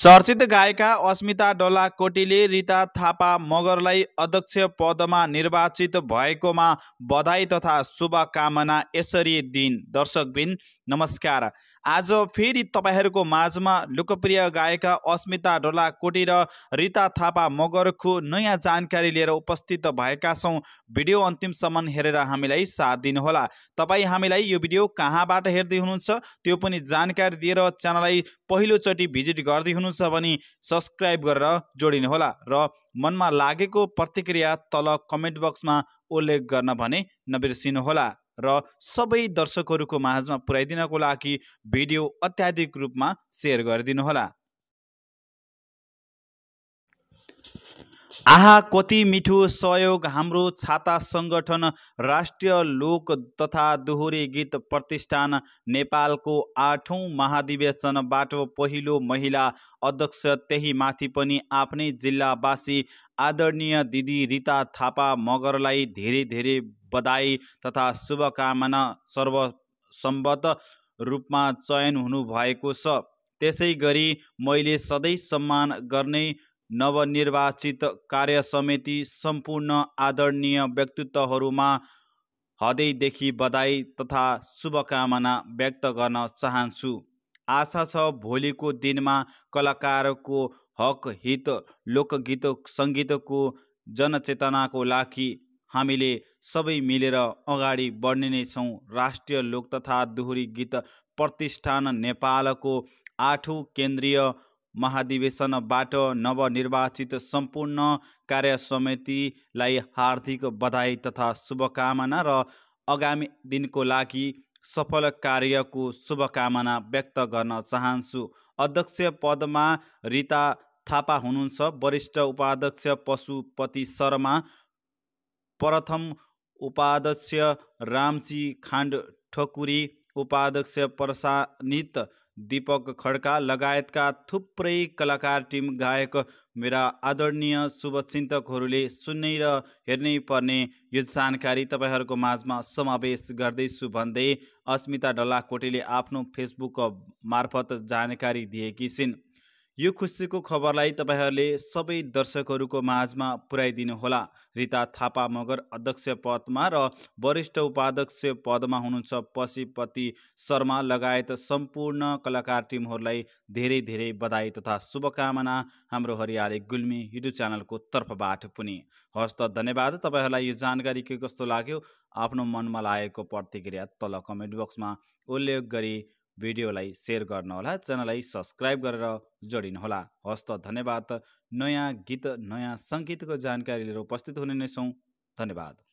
चर्चित गायिका अस्मिता कोटीले रिता थापा मगरलाई अध्यक्ष पदमा निर्वाचित भएकोमा बधाई तथा शुभकामना यसरी दिन दर्शकबिन नमस्कार आज फेरि तपाईँहरूको माझमा लोकप्रिय गायिका अस्मिता कोटी र रिता थापा मगरको नयाँ जानकारी लिएर उपस्थित भएका छौँ भिडियो अन्तिमसम्म हेरेर हामीलाई साथ दिनुहोला तपाईँ हामीलाई यो भिडियो कहाँबाट हेर्दै हुनुहुन्छ त्यो पनि जानकारी दिएर च्यानललाई पहिलोचोटि भिजिट गर्दै हुनुहुन्छ भने सब्सक्राइब गरेर जोडिनुहोला र मनमा लागेको प्रतिक्रिया तल कमेन्ट बक्समा उल्लेख गर्न भने नबिर्सिनुहोला र सबै दर्शकहरूको माझमा पुर्याइदिनको लागि भिडियो अत्याधिक रूपमा सेयर गरिदिनुहोला आहा कति मिठो सहयोग हाम्रो छाता सङ्गठन राष्ट्रिय लोक तथा दोहोरी गीत प्रतिष्ठान नेपालको आठौँ महाधिवेशनबाट पहिलो महिला अध्यक्ष त्यही माथि पनि आफ्नै जिल्लावासी आदरणीय दिदी रिता थापा मगरलाई धेरै धेरै बधाई तथा शुभकामना सर्वसम्मत रूपमा चयन हुनुभएको छ त्यसै गरी मैले सधैँ सम्मान गर्ने नवनिर्वाचित कार्य समिति सम्पूर्ण आदरणीय व्यक्तित्वहरूमा हदैदेखि बधाई तथा शुभकामना व्यक्त गर्न चाहन्छु आशा छ भोलिको दिनमा कलाकारको हक हित लोकगीत सङ्गीतको जनचेतनाको लागि हामीले सबै मिलेर अगाडि बढ्ने नै छौँ राष्ट्रिय लोक तथा दोहोरी गीत प्रतिष्ठान नेपालको आठौँ केन्द्रीय महाधिवेशनबाट नवनिर्वाचित सम्पूर्ण कार्य समितिलाई हार्दिक बधाई तथा शुभकामना र आगामी दिनको लागि सफल कार्यको शुभकामना व्यक्त गर्न चाहन्छु अध्यक्ष पदमा रिता थापा हुनुहुन्छ वरिष्ठ उपाध्यक्ष पशुपति शर्मा प्रथम उपाध्यक्ष रामसी खाण्ड ठकुरी उपाध्यक्ष प्रसानित दीपक खड्का लगायतका थुप्रै कलाकार टिम गायक मेरा आदरणीय शुभचिन्तकहरूले सुन्ने र हेर्नै पर्ने यो जानकारी तपाईँहरूको माझमा समावेश गर्दैछु भन्दै अस्मिता डल्लाकोटेले आफ्नो फेसबुक मार्फत जानकारी दिएकी छिन् यो खुसीको खबरलाई तपाईँहरूले सबै दर्शकहरूको माझमा पुर्याइदिनुहोला रिता थापा मगर अध्यक्ष पदमा र वरिष्ठ उपाध्यक्ष पदमा हुनुहुन्छ पशुपति शर्मा लगायत सम्पूर्ण कलाकार टिमहरूलाई धेरै धेरै बधाई तथा शुभकामना हाम्रो हरियाली गुल्मी युट्युब च्यानलको तर्फबाट पनि हस् त धन्यवाद तपाईँहरूलाई यो जानकारी के कस्तो लाग्यो आफ्नो मनमा लागेको प्रतिक्रिया तल कमेन्ट बक्समा उल्लेख गरी भिडियोलाई सेयर गर्नुहोला च्यानललाई सब्सक्राइब गरेर जोडिनुहोला हस् त धन्यवाद नयाँ गीत नयाँ सङ्गीतको जानकारी लिएर उपस्थित हुने नै छौँ धन्यवाद